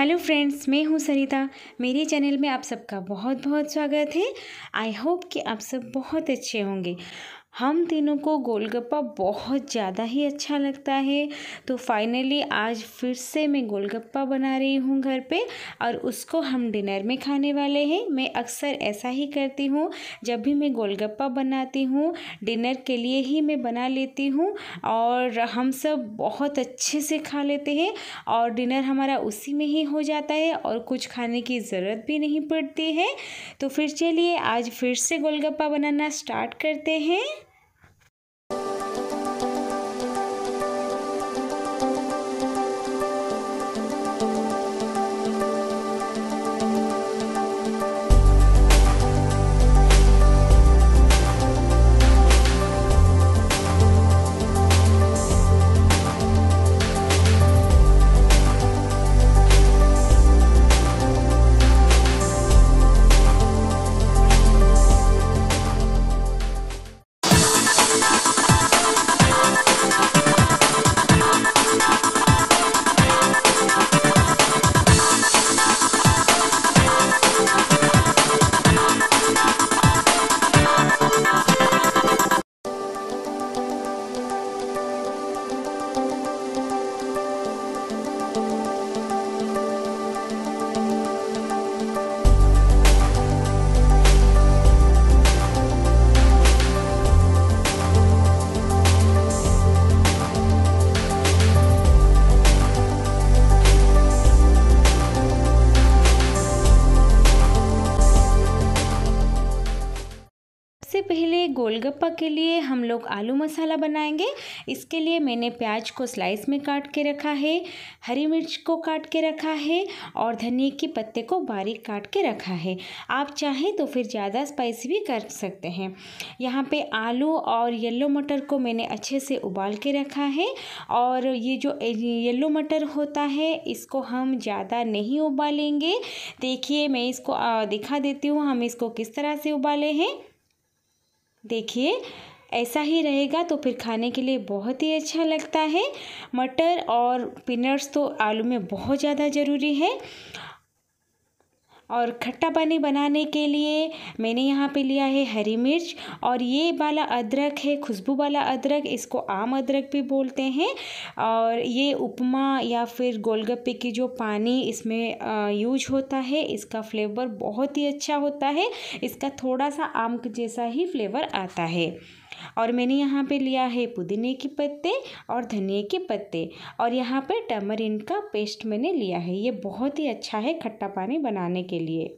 hello friends मैं हूं सरिता मेरे चैनल में आप सबका बहुत बहुत स्वागत है आई होप कि आप सब बहुत अच्छे होंगे हम तीनों को गोलगप्पा बहुत ज़्यादा ही अच्छा लगता है तो फाइनली आज फिर से मैं गोलगप्पा बना रही हूँ घर पे और उसको हम डिनर में खाने वाले हैं मैं अक्सर ऐसा ही करती हूँ जब भी मैं गोलगप्पा बनाती हूँ डिनर के लिए ही मैं बना लेती हूँ और हम सब बहुत अच्छे से खा लेते हैं और डिनर हमारा उसी में ही हो जाता है और कुछ खाने की ज़रूरत भी नहीं पड़ती है तो फिर चलिए आज फिर से गोलगप्पा बनाना स्टार्ट करते हैं सबसे पहले गोलगप्पा के लिए हम लोग आलू मसाला बनाएंगे इसके लिए मैंने प्याज को स्लाइस में काट के रखा है हरी मिर्च को काट के रखा है और धनिया के पत्ते को बारीक काट के रखा है आप चाहें तो फिर ज़्यादा स्पाइसी भी कर सकते हैं यहाँ पे आलू और येलो मटर को मैंने अच्छे से उबाल के रखा है और ये जो येल्लो मटर होता है इसको हम ज़्यादा नहीं उबालेंगे देखिए मैं इसको दिखा देती हूँ हम इसको किस तरह से उबाले हैं देखिए ऐसा ही रहेगा तो फिर खाने के लिए बहुत ही अच्छा लगता है मटर और पीनट्स तो आलू में बहुत ज़्यादा ज़रूरी है और खट्टा पानी बनाने के लिए मैंने यहाँ पे लिया है हरी मिर्च और ये वाला अदरक है खुशबू वाला अदरक इसको आम अदरक भी बोलते हैं और ये उपमा या फिर गोलगप्पे की जो पानी इसमें यूज होता है इसका फ्लेवर बहुत ही अच्छा होता है इसका थोड़ा सा आम जैसा ही फ्लेवर आता है और मैंने यहाँ पे लिया है पुदीने के पत्ते और धनिए के पत्ते और यहाँ पे टमरिन का पेस्ट मैंने लिया है ये बहुत ही अच्छा है खट्टा पानी बनाने के लिए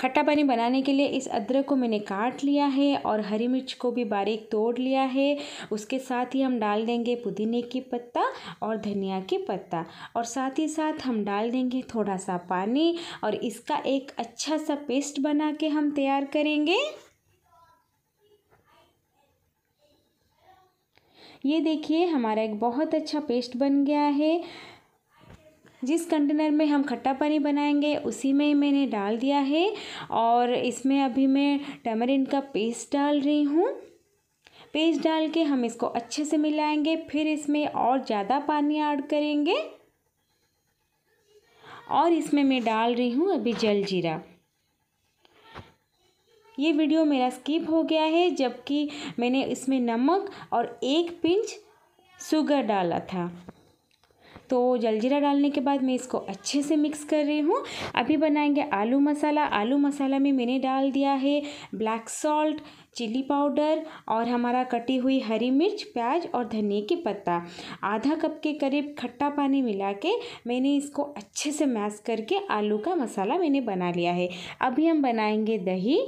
खट्टा पानी बनाने के लिए इस अदरक को मैंने काट लिया है और हरी मिर्च को भी बारीक तोड़ लिया है उसके साथ ही हम डाल देंगे पुदीने की पत्ता और धनिया की पत्ता और साथ ही साथ हम डाल देंगे थोड़ा सा पानी और इसका एक अच्छा सा पेस्ट बना के हम तैयार करेंगे ये देखिए हमारा एक बहुत अच्छा पेस्ट बन गया है जिस कंटेनर में हम खट्टा पानी बनाएंगे उसी में मैंने डाल दिया है और इसमें अभी मैं टमरिन का पेस्ट डाल रही हूँ पेस्ट डाल के हम इसको अच्छे से मिलाएंगे फिर इसमें और ज़्यादा पानी ऐड करेंगे और इसमें मैं डाल रही हूँ अभी जल जीरा ये वीडियो मेरा स्किप हो गया है जबकि मैंने इसमें नमक और एक पिंच शुगर डाला था तो जलजीरा डालने के बाद मैं इसको अच्छे से मिक्स कर रही हूँ अभी बनाएंगे आलू मसाला आलू मसाला में मैंने डाल दिया है ब्लैक सॉल्ट चिली पाउडर और हमारा कटी हुई हरी मिर्च प्याज और धनिए के पत्ता आधा कप के करीब खट्टा पानी मिला के मैंने इसको अच्छे से मैश करके आलू का मसाला मैंने बना लिया है अभी हम बनाएंगे दही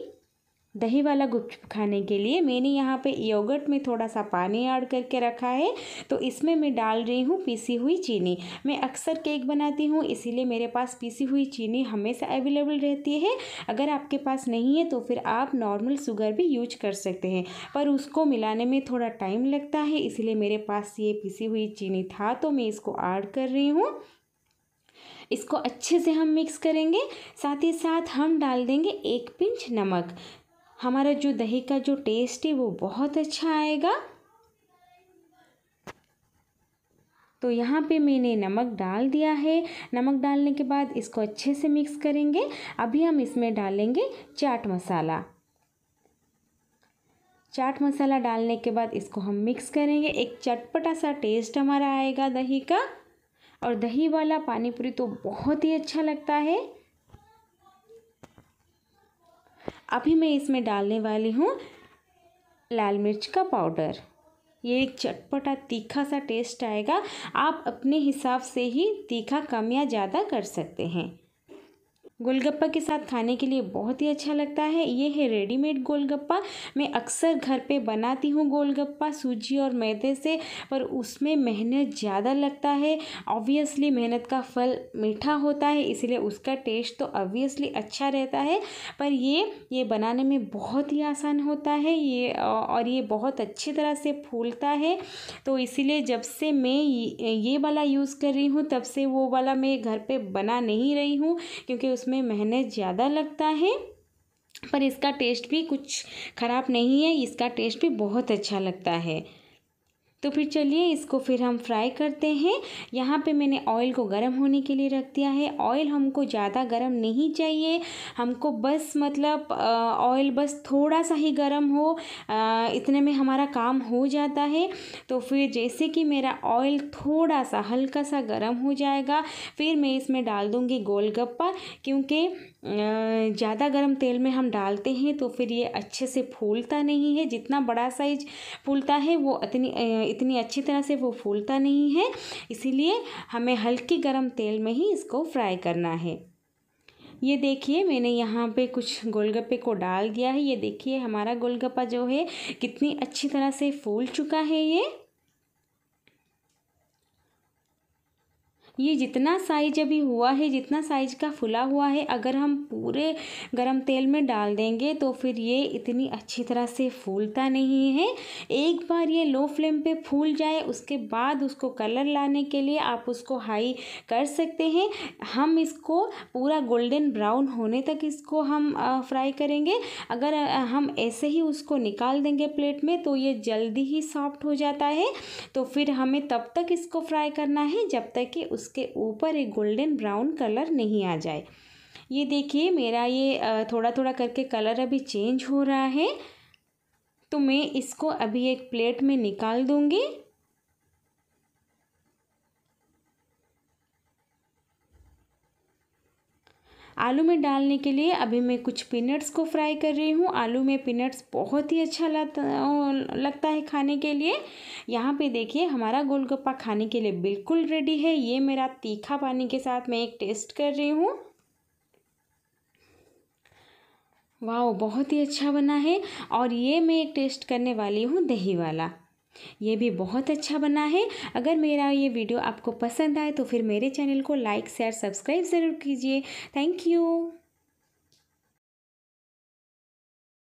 दही वाला गुपचुप खाने के लिए मैंने यहाँ पे योगर्ट में थोड़ा सा पानी ऐड करके रखा है तो इसमें मैं डाल रही हूँ पीसी हुई चीनी मैं अक्सर केक बनाती हूँ इसीलिए मेरे पास पीसी हुई चीनी हमेशा अवेलेबल रहती है अगर आपके पास नहीं है तो फिर आप नॉर्मल शुगर भी यूज कर सकते हैं पर उसको मिलाने में थोड़ा टाइम लगता है इसीलिए मेरे पास ये पीसी हुई चीनी था तो मैं इसको ऐड कर रही हूँ इसको अच्छे से हम मिक्स करेंगे साथ ही साथ हम डाल देंगे एक पिंच नमक हमारा जो दही का जो टेस्ट है वो बहुत अच्छा आएगा तो यहाँ पे मैंने नमक डाल दिया है नमक डालने के बाद इसको अच्छे से मिक्स करेंगे अभी हम इसमें डालेंगे चाट मसाला चाट मसाला डालने के बाद इसको हम मिक्स करेंगे एक चटपटा सा टेस्ट हमारा आएगा दही का और दही वाला पानीपुरी तो बहुत ही अच्छा लगता है अभी मैं इसमें डालने वाली हूँ लाल मिर्च का पाउडर ये एक चटपटा तीखा सा टेस्ट आएगा आप अपने हिसाब से ही तीखा कम या ज़्यादा कर सकते हैं गोलगप्पा के साथ खाने के लिए बहुत ही अच्छा लगता है ये है रेडीमेड गोलगप्पा मैं अक्सर घर पे बनाती हूँ गोलगप्पा सूजी और मैदे से पर उसमें मेहनत ज़्यादा लगता है ऑब्वियसली मेहनत का फल मीठा होता है इसलिए उसका टेस्ट तो ऑब्वियसली अच्छा रहता है पर ये ये बनाने में बहुत ही आसान होता है ये और ये बहुत अच्छी तरह से फूलता है तो इसीलिए जब से मैं ये वाला यूज़ कर रही हूँ तब से वो वाला मैं घर पर बना नहीं रही हूँ क्योंकि उसमें इसमें मेहनत ज़्यादा लगता है पर इसका टेस्ट भी कुछ खराब नहीं है इसका टेस्ट भी बहुत अच्छा लगता है तो फिर चलिए इसको फिर हम फ्राई करते हैं यहाँ पे मैंने ऑयल को गर्म होने के लिए रख दिया है ऑयल हमको ज़्यादा गर्म नहीं चाहिए हमको बस मतलब ऑयल बस थोड़ा सा ही गर्म हो आ, इतने में हमारा काम हो जाता है तो फिर जैसे कि मेरा ऑयल थोड़ा सा हल्का सा गर्म हो जाएगा फिर मैं इसमें डाल दूँगी गोलगप्पा क्योंकि ज़्यादा गर्म तेल में हम डालते हैं तो फिर ये अच्छे से फूलता नहीं है जितना बड़ा साइज फूलता है वो इतनी इतनी अच्छी तरह से वो फूलता नहीं है इसीलिए हमें हल्के गर्म तेल में ही इसको फ्राई करना है ये देखिए मैंने यहाँ पे कुछ गोलगप्पे को डाल दिया है ये देखिए हमारा गोलगप्पा जो है कितनी अच्छी तरह से फूल चुका है ये ये जितना साइज अभी हुआ है जितना साइज का फुला हुआ है अगर हम पूरे गरम तेल में डाल देंगे तो फिर ये इतनी अच्छी तरह से फूलता नहीं है एक बार ये लो फ्लेम पे फूल जाए उसके बाद उसको कलर लाने के लिए आप उसको हाई कर सकते हैं हम इसको पूरा गोल्डन ब्राउन होने तक इसको हम फ्राई करेंगे अगर हम ऐसे ही उसको निकाल देंगे प्लेट में तो ये जल्दी ही सॉफ्ट हो जाता है तो फिर हमें तब तक इसको फ्राई करना है जब तक कि उस उसके ऊपर एक गोल्डन ब्राउन कलर नहीं आ जाए ये देखिए मेरा ये थोड़ा थोड़ा करके कलर अभी चेंज हो रहा है तो मैं इसको अभी एक प्लेट में निकाल दूँगी आलू में डालने के लिए अभी मैं कुछ पीनट्स को फ्राई कर रही हूँ आलू में पीनट्स बहुत ही अच्छा लगता है खाने के लिए यहाँ पे देखिए हमारा गोलगप्पा खाने के लिए बिल्कुल रेडी है ये मेरा तीखा पानी के साथ मैं एक टेस्ट कर रही हूँ वाह बहुत ही अच्छा बना है और ये मैं एक टेस्ट करने वाली हूँ दही वाला ये भी बहुत अच्छा बना है अगर मेरा ये वीडियो आपको पसंद आए तो फिर मेरे चैनल को लाइक शेयर सब्सक्राइब ज़रूर कीजिए थैंक यू